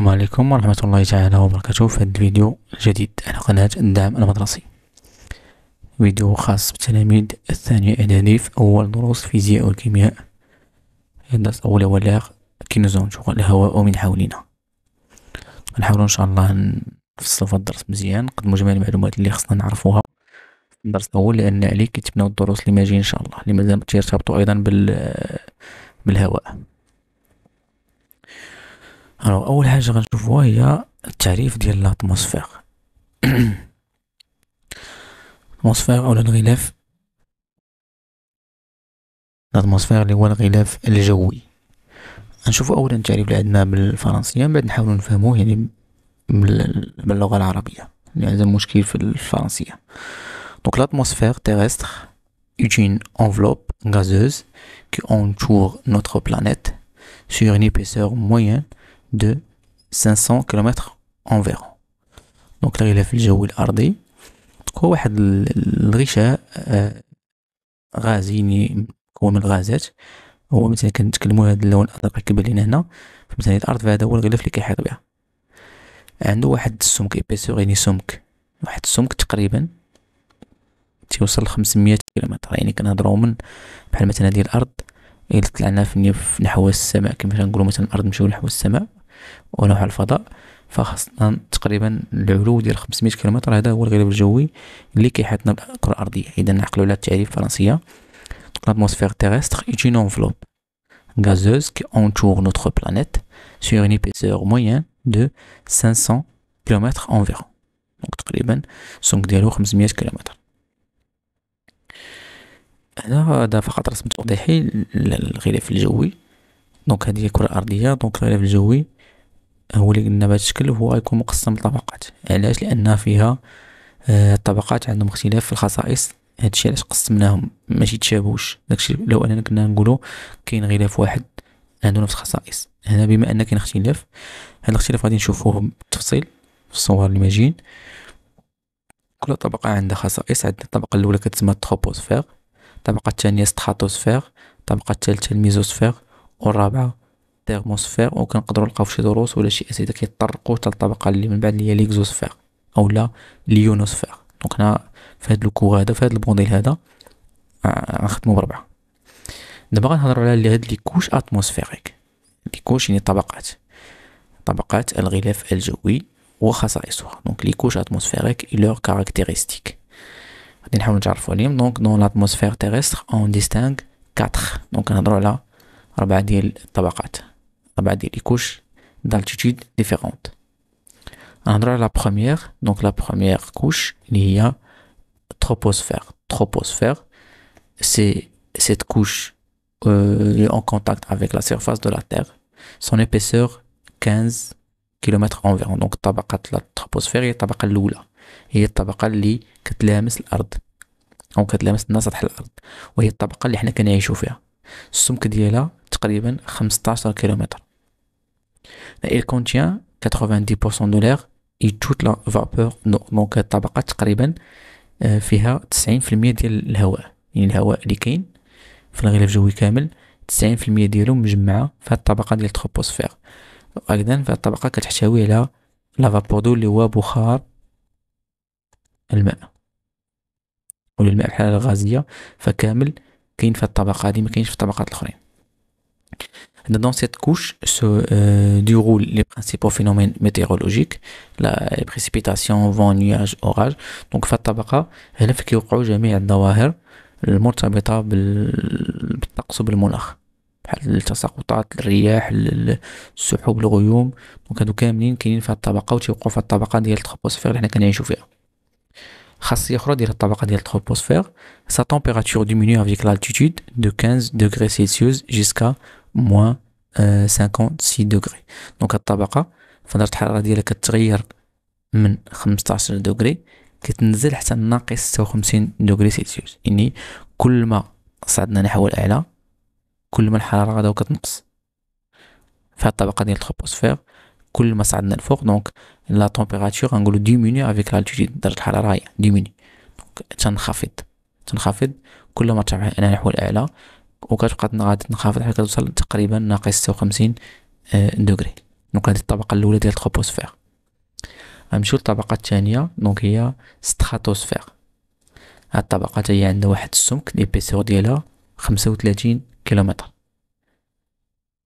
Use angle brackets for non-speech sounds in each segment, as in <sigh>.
السلام عليكم ورحمة الله تعالى وبركاته في هذا الفيديو الجديد على قناة الدعم المدرسي فيديو خاص بالتلاميذ الثانية إعدادي في أول دروس فيزياء والكيمياء الدرس أول ولاغ كي نزوج الهواء من حولنا نحاولو إن شاء الله نفصلو في الدرس مزيان نقدمو جميع المعلومات اللي خصنا نعرفوها في الدرس الأول لأن عليك كيتبناو الدروس اللي ماجيين إن شاء الله اللي مازال تيرتبطو أيضا بال بالهواء الو اول حاجه غنشوفوها هي التعريف ديال الاتموسفير <clears throat> الاتموسفير او الغلاف الاتموسفير اللي هو الغلاف الجوي نشوفوا اولا التعريف اللي عندنا بالفرنسيه من بعد نحاولوا نفهموه يعني باللغه العربيه يعني هذا مشكل في الفرنسيه دونك لاتموسفير تيرستر est une enveloppe gazeuse qui entoure notre planète sur une épaisseur moyenne de 500 كيلومتر انفيرون دونك الغلاف الجوي الارضي هو واحد الغشاء غازي يعني مكون من الغازات هو مثلا كنتكلموا هذا اللون الازرق اللي كيبان لنا هنا مثلا الارض فهذا هو الغلاف اللي كيحيط بها عنده واحد السمك ايبيسور يعني سمك واحد السمك تقريبا تيوصل 500 كيلومتر يعني كنهضروا من بحال مثلا ديال الارض الا طلعنا في نحو السماء كما كنقولوا مثلا الارض نمشيو نحو السماء ونوع الفضاء فخاصة تقريبا العلو ديال 500 كيلومتر هذا هو الغلاف الجوي اللي كيحيطنا بالكرة الأرضية إذا نعقلوا على التعريف الفرنسية لاتموسفير terrestre est انفلوب غازوز كي اونتور نوتر بلانيت planète sur ايبيسور موان دو سانسون 500 km دونك تقريبا سونك ديالو 500 كيلومتر هنا هذا فقط رسم توضيحي للغلاف الجوي دونك هذه الكرة الأرضية دونك الغلاف الجوي هو اللي قلنا بهذا الشكل هو يكون مقسم لطبقات علاش لان فيها الطبقات آه، عندهم اختلاف في الخصائص هادشي علاش قسمناهم ماشي تشابوش داكشي لو اننا كنا نقولوا كاين غلاف واحد عنده نفس الخصائص هنا بما ان كاين اختلاف هاد الاختلاف غادي نشوفوه بالتفصيل في الصور اللي ماجين كل طبقة عندها خصائص عندنا الطبقة الأولى كتسمى التروبوسفير الطبقة الثانية ستراتوسفير الطبقة الثالثة الميزوسفير والرابعة التيرموسفير وكنقدروا نلقاو شي دروس ولا شي اسئله كيطرقوا حتى الطبقه اللي من بعد اللي هي ليكزوسفير او لا ليونوسفير دونك هنا في هذا الكو هذا في هذا البونديل آه، هذا آه، غنخدموا بربعه دابا غنهضروا على هاد لي كوش اتموسفيريك لي كوش يعني طبقات طبقات الغلاف الجوي وخصائصها دونك لي كوش اتموسفيريك لور كاركتيرستيك غادي نحاول نتعرفوا عليهم دونك دون لاتموسفير تيريستر اون ديستينغ 4 دونك نهضروا على ربعه ديال الطبقات à des couches d'altitude différentes. On a la première, donc la première couche, il y a troposphère. Troposphère, c'est cette couche euh, en contact avec la surface de la Terre. Son épaisseur, 15 km environ. Donc, tabaqat la troposphère et tabaqat l'oula. هي الطبقة اللي كتلامس الأرض كتلامس la الأرض وهي الطبقة اللي فيها السمك ديالها تقريبا 15 كيلومتر il contient 90% de l'air et toute la vapeur دونك الطبقه euh, تقريبا euh, فيها 90% ديال الهواء يعني الهواء اللي كاين في الغلاف الجوي كامل 90% ديالو مجمعه في هاد الطبقه ديال التروبوسفير وايضا في هاد الطبقه كتحتوي على لا فابور دو اللي هو بخار الماء وللماء بحال الغازيه فكامل كاين في الطبقه هذه ما كاينش في الطبقات الاخرين عندنا دون سيت كوش سو دو رول لي برينسيپو فينومين ميتيرولوجيك لا بريسيبيتاسيون فون نياج اوراج دونك في الطبقة هنا في كيوقعوا جميع الظواهر المرتبطة بالطقس وبالمناخ بحال التساقطات الرياح السحب الغيوم دونك هادو كاملين كاينين في الطبقة وتيوقعوا في الطبقة ديال التروبوسفير اللي حنا كنعيشو فيها خاصيه اخرى ديال الطبقه ديال التروبوسفير سا تمبيراتور ديمينيو افيك لالتيتود دو 15 دوغري سيلسيوس جيسكا موان 56 دوغري دونك الطبقه فدرجه الحراره ديالها كتغير من 15 دوغري كتنزل حتى ناقص 56 دوغري سيلسيوس يعني كل ما صعدنا نحو الاعلى كل ما الحراره غادا كتنقص في الطبقه ديال التروبوسفير كل ما صعدنا الفوق دونك لا تمبيراتور غنقولو ديمينيو افيك الالتيتود درجه الحراره هي دونك تنخفض تنخفض كل ما ترتفع انا نحو الاعلى وكتبقى غادي تنخفض حتى توصل تقريبا ناقص وخمسين دوغري دونك هادي الطبقه الاولى ديال التروبوسفير غنمشيو للطبقه الثانيه دونك هي ستراتوسفير هاد الطبقه تاهي عندها واحد السمك ليبيسور ديالها خمسة وتلاتين كيلومتر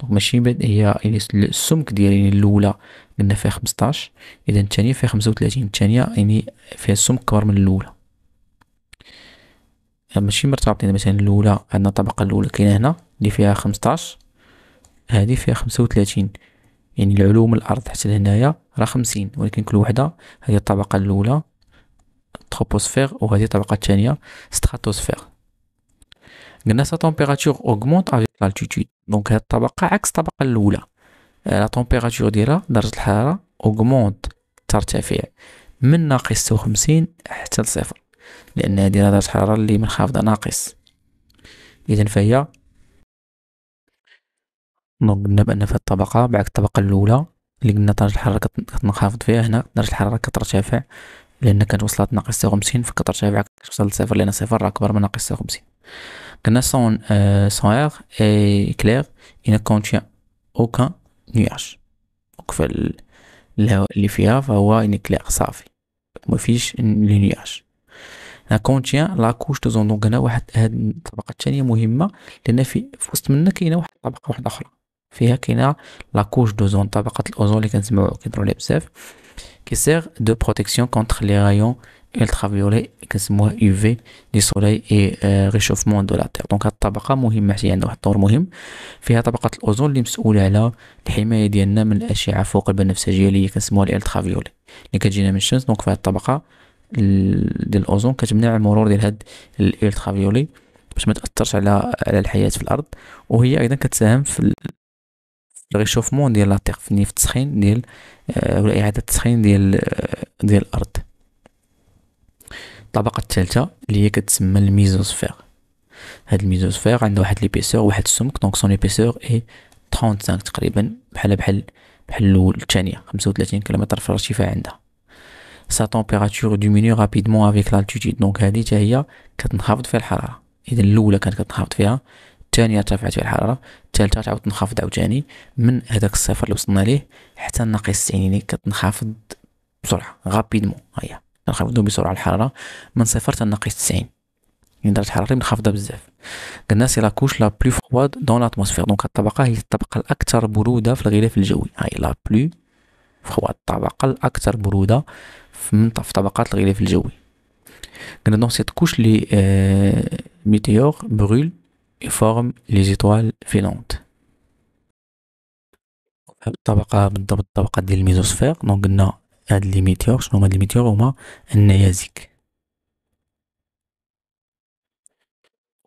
دونك ماشي بد هي السمك ديالي الاولى قلنا فيها خمسطاش اذا الثانيه فيها خمسة وثلاثين الثانيه يعني فيها السم كبر من الاولى آه، ماشي مرتبطين يعني مثلا الاولى عندنا الطبقه الاولى كاينه هنا اللي فيها خمسطاش هذه فيها خمسة وثلاثين يعني العلوم الارض حتى لهنايا راه خمسين ولكن كل وحده هذه الطبقه الاولى تروبوسفير وهذه الطبقه الثانيه ستراتوسفير قلنا سا تمبيراتور اوغمونت افيك لالتيتود دونك هاد الطبقه عكس الطبقه الاولى آه، لا تومبيراتور ديالها درجة الحرارة اوغمونت ترتفع من ناقص ستة وخمسين حتى لصفر لأن هادي درجة الحرارة اللي منخفضة ناقص إذا فهي دونك قلنا بأن في الطبقة بعد الطبقة الأولى اللي قلنا درجة الحرارة كتنخفض فيها هنا درجة الحرارة كترتفع لأن كانت وصلت ناقص ستة وخمسين فكترتفع كتوصل لصفر لأن صفر راه أكبر من ناقص ستة وخمسين قلنا سون سون اغ اي كلير إن كونتيان أوكان نياج دونك الهواء اللي فيها فهو نيكليغ صافي ما فيش لي نياج لا كونتيان لا كوش دو زون دونك هنا واحد هاد الطبقه الثانيه مهمه لان في وسط منها كاينه واحد الطبقه واحده اخرى فيها كاينه لا كوش دو زون طبقه الاوزون اللي كنسمعو كيضروا عليها بزاف كي سير دو بروتيكسيون كونتر لي رايون الترافيولي كنسموه يو في دي سولاي اي ريشوفمون دو لا تير دونك هاد الطبقه مهمه حتى عندها واحد الدور مهم فيها طبقه الاوزون اللي مسؤوله على الحمايه ديالنا من الاشعه فوق البنفسجيه اللي كنسموها الالترافيولي اللي كتجينا من الشمس دونك فهاد الطبقه ديال الاوزون كتمنع المرور ديال هاد الالترافيولي باش ما تاثرش على على الحياه في الارض وهي ايضا كتساهم في الريشوفمون ديال لا تير في التسخين ديال آه، ولا اعاده التسخين ديال آه، ديال الارض الطبقه الثالثه اللي هي كتسمى الميزوسفير هاد الميزوسفير عنده واحد ليبيسور واحد السمك دونك سون ليبيسور اي 35 تقريبا بحال بحال بحال الاول الثانيه 35 كيلومتر في الارتفاع عندها سا تومبيراتور ديمينيو رابيدمون افيك لالتيتيد دونك هادي حتى هي كتنخفض فيها الحراره اذا الاولى كانت كتنخفض فيها الثانيه ارتفعت فيها الحراره الثالثه تعاود تنخفض عاوتاني من هذاك الصفر اللي وصلنا ليه حتى ناقص 90 يعني كتنخفض بسرعه غابيدمون هيا نخفضو بسرعه الحراره من صفر حتى ناقص 90 يعني درجه الحراره منخفضه بزاف قلنا سي لا كوش لا بلو فرواد دون لاتموسفير دونك الطبقه هي الطبقه الاكثر بروده في الغلاف الجوي هاي لا بلو فرواد الطبقه الاكثر بروده في طبقات الغلاف الجوي قلنا دونك سيت كوش لي آه، ميتيور برول يفورم لي زيطوال فيلونت الطبقه بالضبط الطبقه ديال الميزوسفير دونك قلنا هاد لي ميتيور شنو هما لي ميتيور هما النيازك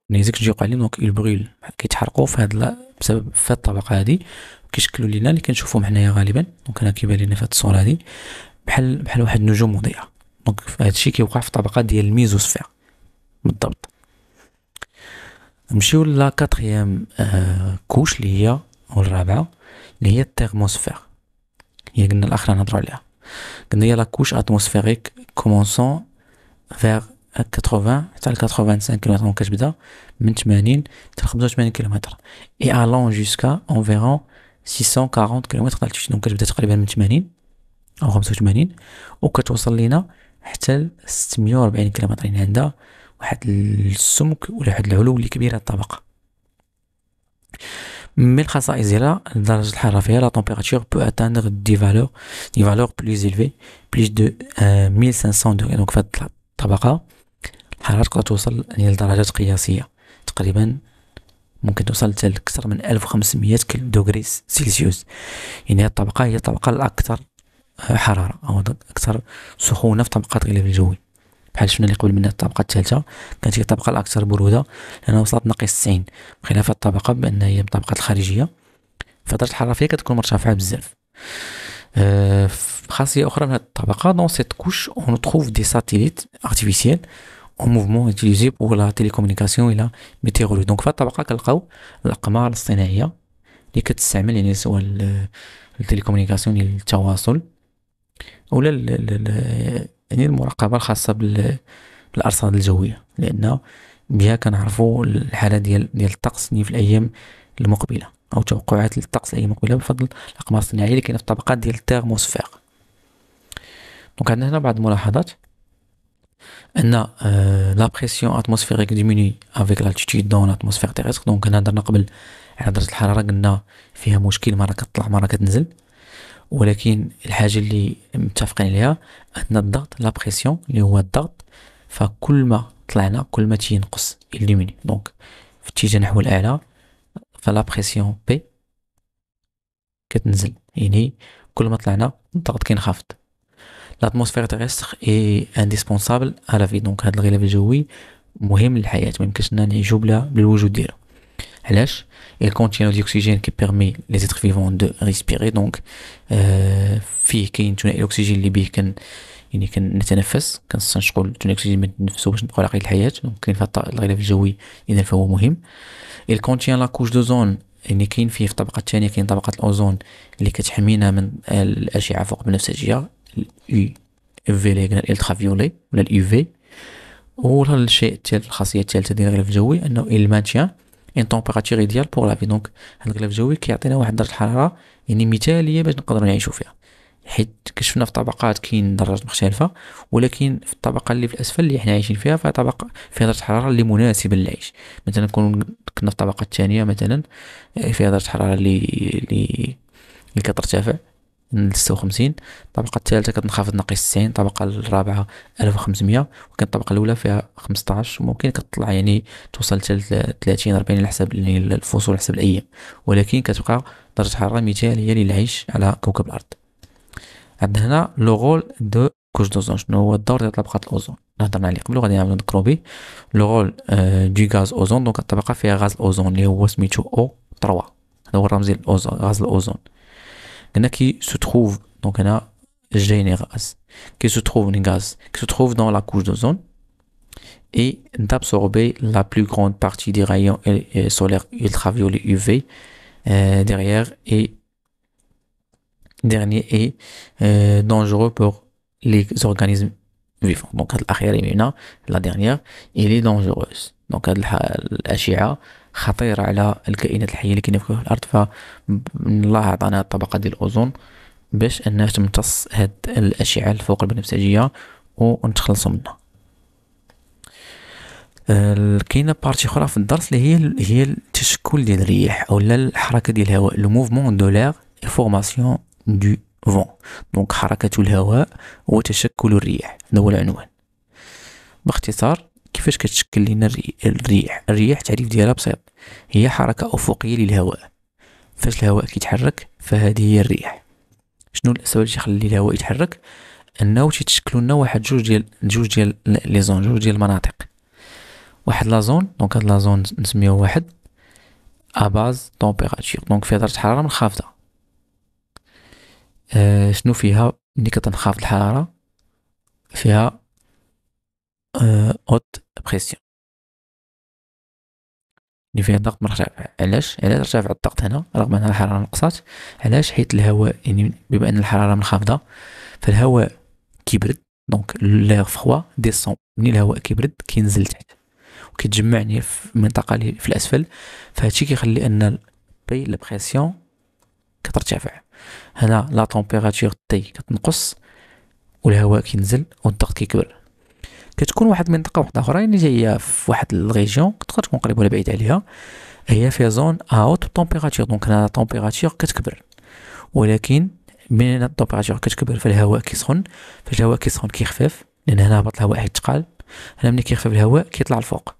النيازك تجي يوقع عليهم دونك البغيل كيتحرقوا في هاد بسبب في هاد الطبقه هادي كيشكلوا لينا اللي كنشوفهم حنايا غالبا دونك انا كيبان لينا في هاد الصوره هادي بحال بحال واحد النجوم مضيئه دونك هادشي كيوقع في الطبقه ديال الميزوسفير بالضبط نمشيو لا كاتريام آه، كوش اللي هي والرابعه اللي هي التيرموسفير هي قلنا الاخره نهضروا عليها قلنا هي لاكوش اتموسفيريك كومونسون فيغ 80 حتى ل 85 كيلومتر كتبدا من 80 حتى ل 85 كيلومتر اي الون جوسكا اونفيرون 640 كيلومتر دالتيتود دونك كتبدا تقريبا من 80 او 85 وكتوصل لينا حتى ل 640 كيلومتر يعني عندها واحد السمك ولا واحد العلو اللي كبيره الطبقه mais le khasa'is là dans la température peut atteindre des valeurs des valeurs plus élevées plus de 1500 euh, degrés donc فهاد الطبقه الحراره تقدر توصل لدرجات قياسيه تقريبا ممكن توصل حتى لأكثر من 1500 دوغري سيلسيوس يعني الطبقه هي الطبقه الاكثر حراره او اكثر سخونه في طبقات الغلاف الجوي بحال شفنا اللي قبل منها الطبقه الثالثه كانت هي الطبقه الاكثر بروده لانها وصلت ناقص 90 بخلاف الطبقه بان هي الطبقه الخارجيه فدرجه الحراره فيها كتكون مرتفعه بزاف آه خاصيه اخرى من هذه الطبقه دون سيت كوش اون تخوف دي ساتيليت ارتيفيسيال اون موفمون utilisés pour لا تيليكومونيكاسيون إلى ميتيغولو دونك في الطبقه كنلقاو الاقمار الصناعيه اللي كتستعمل يعني سواء التليكومونيكاسيون ديال يعني التواصل ولا يعني المراقبه الخاصه بالارصاد الجويه لان بها كنعرفوا الحاله ديال ديال الطقس يعني في الايام المقبله او توقعات الطقس الايام المقبله بفضل الاقمار الصناعيه اللي كاينه في الطبقات ديال الترموسفير دونك عندنا هنا بعض الملاحظات ان لا بريسيون اتموسفيريك ديميني افيك لالتيتود دون اتموسفير تيريسك دونك هنا درنا قبل على درجه الحراره قلنا فيها مشكل مره كتطلع مره كتنزل ولكن الحاجه اللي متفقين عليها ان الضغط لا بريسيون اللي هو الضغط فكل ما طلعنا كل ما تينقص اليميني دونك في اتجاه نحو الاعلى فلا بريسيون بي كتنزل يعني كل ما طلعنا الضغط كينخفض لاتموسفير تيرستر اي انديسبونسابل على في دونك هاد الغلاف الجوي مهم للحياه ما يمكنش نعيشو بلا بالوجود ديالو علاش il contient l'oxygène qui permet les êtres vivants de respirer donc فيه كاين ثنائي الاكسجين اللي به كان يعني كنتنفس كنستنشقوا ثنائي الاكسجين من نتنفسوا باش نبقاو على قيد الحياه دونك كاين فيه الغلاف الجوي اذا فهو مهم il contient la couche d'ozone يعني كاين فيه في الطبقه الثانيه كاين طبقه الاوزون اللي كتحمينا من الاشعه فوق البنفسجيه الاي في اللي قلنا فيولي ولا الاي في والشيء الثالث الخاصيه الثالثه ديال الغلاف الجوي انه il maintient ان تومبيراتور ايديال بور لافي دونك هاد الغلاف الجوي كيعطينا واحد درجه الحراره يعني مثاليه باش نقدروا نعيشوا فيها حيت كشفنا في طبقات كاين درجات مختلفه ولكن في الطبقه اللي في الاسفل اللي حنا عايشين فيها فيها طبقه فيها درجه حراره اللي مناسبه للعيش مثلا كون كنا في الطبقه الثانيه مثلا فيها درجه حراره اللي اللي اللي كترتفع من 56 الطبقة الثالثة كتنخفض ناقص 90 الطبقة الرابعة 1500 وكانت الطبقة الأولى فيها 15 وممكن كتطلع يعني توصل حتى 30 40 على حسب يعني الفصول على حسب الأيام ولكن كتبقى درجة حرارة مثالية للعيش على كوكب الأرض عندنا هنا لو دو كوش دوزون شنو هو الدور ديال طبقة الأوزون هضرنا عليه قبل غادي نعاودو نذكرو به لو رول آه، دو غاز أوزون دونك الطبقة فيها غاز الأوزون اللي هو سميتو أو 3 هذا هو الرمز ديال غاز الأوزون qui se trouve donc a qui se trouve les gaz, qui se trouve dans la couche d'ozone et d'absorber la plus grande partie des rayons solaires ultraviolets UV euh, derrière et dernier et euh, dangereux pour les organismes vivants. Donc, la dernière, elle est dangereuse. Donc, la خطيرة على الكائنات الحية اللي كاينة في الأرض فمن الله عطانا الطبقة ديال الأوزون باش أنها تمتص هاد الأشعة الفوق البنفسجية ونتخلصوا منها آه، كاينه بارتي اخرى في الدرس اللي هي هي التشكل ديال الرياح او الحركه ديال الهواء لو موفمون دو لير فورماسيون دو فون دونك حركه الهواء وتشكل الرياح هذا هو العنوان باختصار كيفاش كتشكل لنا الريح الرياح تعريف ديالها بسيط هي حركه افقيه للهواء فاش الهواء كيتحرك فهذه هي الريح شنو الاسباب اللي تخلي الهواء يتحرك انه تيتشكلوا لنا واحد جوج ديال جوج ديال لي زون جوج ديال المناطق واحد لا زون دونك هاد لا زون نسميوه واحد اباز طومبيراتور دونك فيها درجه حراره منخفضه أه شنو فيها ملي كتنخفض الحراره فيها اوت آه، بريسيون اللي فيها الضغط مرتفع علاش علاش ارتفع الضغط هنا رغم ان الحراره نقصات علاش حيت الهواء يعني بما ان الحراره منخفضه فالهواء كيبرد دونك لير فخوا ديسون ملي الهواء كيبرد كينزل تحت وكيتجمع يعني في المنطقه اللي في الاسفل فهادشي كيخلي ان بي لا بريسيون كترتفع هنا لا تمبيراتور تي كتنقص والهواء كينزل والضغط كيكبر كتكون واحد المنطقه واحده اخرى يعني جايه في واحد الريجيون تقدر تكون قريب ولا بعيد عليها هي في زون اوت تمبيراتور دونك هنا التمبيراتور كتكبر ولكن من التمبيراتور كتكبر فالهواء كيسخن فالهواء كيسخن كيخفف لان هنا هبط الهواء حيتقال هنا ملي كيخفف الهواء كيطلع الفوق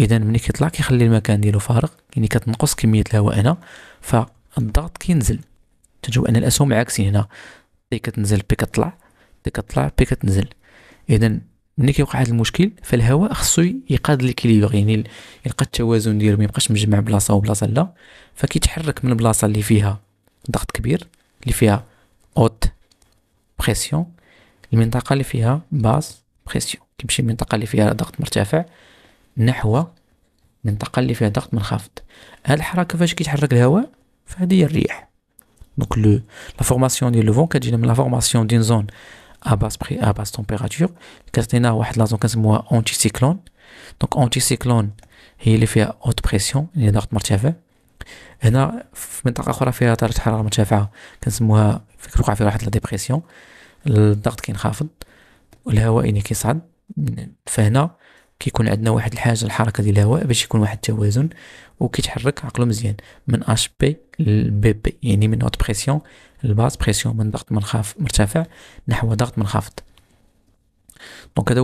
اذا ملي كيطلع كيخلي المكان ديالو فارغ يعني كتنقص كميه الهواء هنا فالضغط كينزل تجو ان الاسهم عاكسين هنا تي كتنزل بي كتطلع تي كتطلع بي كتنزل اذا ملي كيوقع هذا المشكل فالهواء خصو يقاد ليكيليبر يعني يلقى يعني التوازن ديالو ميبقاش مجمع بلاصه وبلاصه لا فكيتحرك من البلاصه اللي فيها ضغط كبير اللي فيها اوت بريسيون المنطقه اللي فيها باز بريسيون كيمشي المنطقه اللي فيها ضغط مرتفع نحو المنطقه اللي فيها ضغط منخفض هاد الحركه فاش كيتحرك الهواء فهذه هي الريح دونك لو لا فورماسيون ديال لو فون كتجينا من لا فورماسيون دين زون à basse, prix, à basse température كتعطينا واحد لازون كنسموها اونتي سيكلون دونك اونتي سيكلون هي اللي فيها اوت بريسيون اللي ضغط مرتفع هنا في منطقه اخرى فيها درجه حراره مرتفعه كنسموها كتوقع فيها واحد لا ديبريسيون الضغط كينخفض والهواء يعني كيصعد فهنا كيكون عندنا واحد الحاجه الحركه ديال الهواء باش يكون واحد التوازن وكيتحرك عقلو مزيان من اش بي لبي بي يعني من اوت بريسيون Basse pression, donc il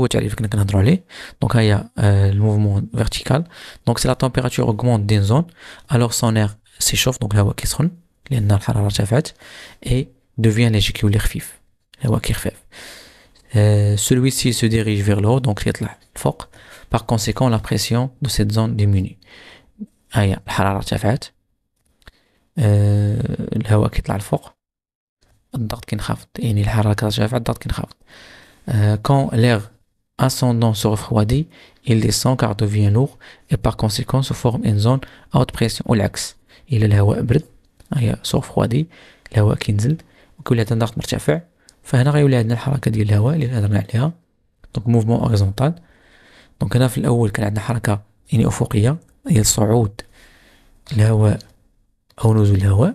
y a le mouvement vertical. Donc, si la température augmente d'une zone, alors son air s'échauffe, donc la et devient léger ou l'air euh، Celui-ci se dirige vers le haut, donc il y de la Par conséquent, la pression de cette zone diminue. de la الضغط كينخفض يعني الحركه ترتفع الضغط كينخفض كون لير اسوندون se refroidit il descend car devient lourd et par conséquent se forme une zone à haute pression العكس إلا الهواء برد هي سو refroidit الهواء كينزل وكيولي عندنا الضغط مرتفع فهنا غيولي عندنا الحركة ديال الهواء اللي هضرنا عليها دونك موفمون اوريزونتال دونك هنا في الأول كان عندنا حركة يعني أفقية هي صعود الهواء أو نزول الهواء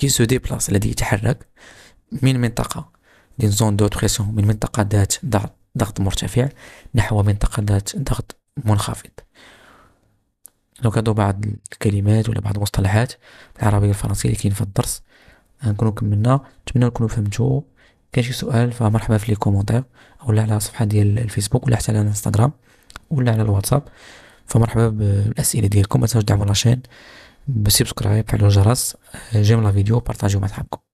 كي سو ديبلاس الذي يتحرك من منطقة دين زون دو بريسيون من منطقة ذات ضغط مرتفع نحو منطقة ذات ضغط منخفض دونك هادو بعض الكلمات ولا بعض المصطلحات بالعربية الفرنسيه اللي كاين في الدرس غنكونو كملنا نتمنى نكونو فهمتو كاين شي سؤال فمرحبا في لي كومونتير ولا على الصفحة ديال الفيسبوك ولا حتى على الانستغرام ولا على الواتساب فمرحبا بالاسئله ديالكم ما تنساوش دعموا لاشين بسيبسكرايب فعلوا الجرس جيم لا فيديو بارطاجيو مع صحابكم